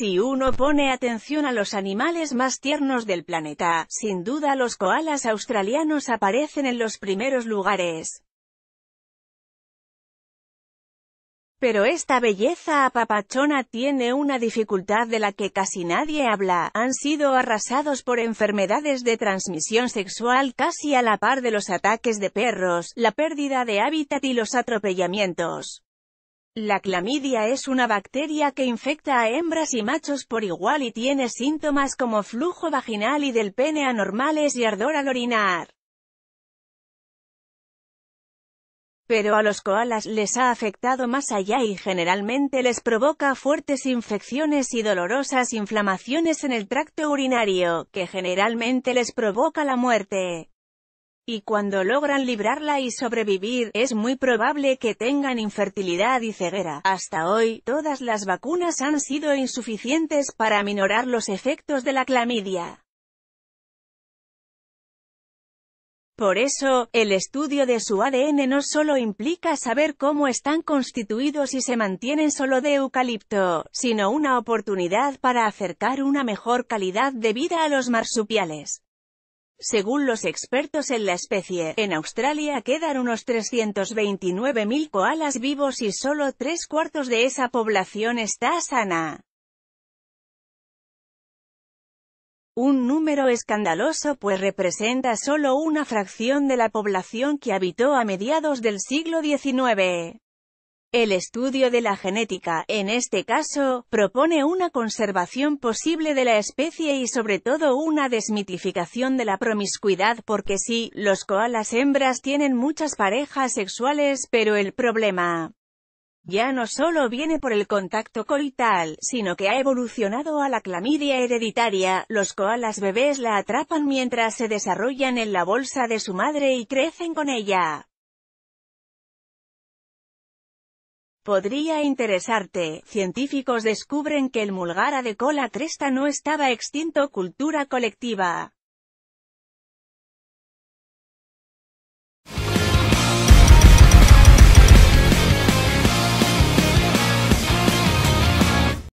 Si uno pone atención a los animales más tiernos del planeta, sin duda los koalas australianos aparecen en los primeros lugares. Pero esta belleza apapachona tiene una dificultad de la que casi nadie habla, han sido arrasados por enfermedades de transmisión sexual casi a la par de los ataques de perros, la pérdida de hábitat y los atropellamientos. La clamidia es una bacteria que infecta a hembras y machos por igual y tiene síntomas como flujo vaginal y del pene anormales y ardor al orinar. Pero a los koalas les ha afectado más allá y generalmente les provoca fuertes infecciones y dolorosas inflamaciones en el tracto urinario, que generalmente les provoca la muerte y cuando logran librarla y sobrevivir, es muy probable que tengan infertilidad y ceguera. Hasta hoy, todas las vacunas han sido insuficientes para minorar los efectos de la clamidia. Por eso, el estudio de su ADN no solo implica saber cómo están constituidos y se mantienen solo de eucalipto, sino una oportunidad para acercar una mejor calidad de vida a los marsupiales. Según los expertos en la especie, en Australia quedan unos 329.000 koalas vivos y solo tres cuartos de esa población está sana. Un número escandaloso pues representa solo una fracción de la población que habitó a mediados del siglo XIX. El estudio de la genética, en este caso, propone una conservación posible de la especie y sobre todo una desmitificación de la promiscuidad porque sí, los koalas hembras tienen muchas parejas sexuales pero el problema ya no solo viene por el contacto colital, sino que ha evolucionado a la clamidia hereditaria, los koalas bebés la atrapan mientras se desarrollan en la bolsa de su madre y crecen con ella. Podría interesarte, científicos descubren que el mulgara de cola cresta no estaba extinto cultura colectiva.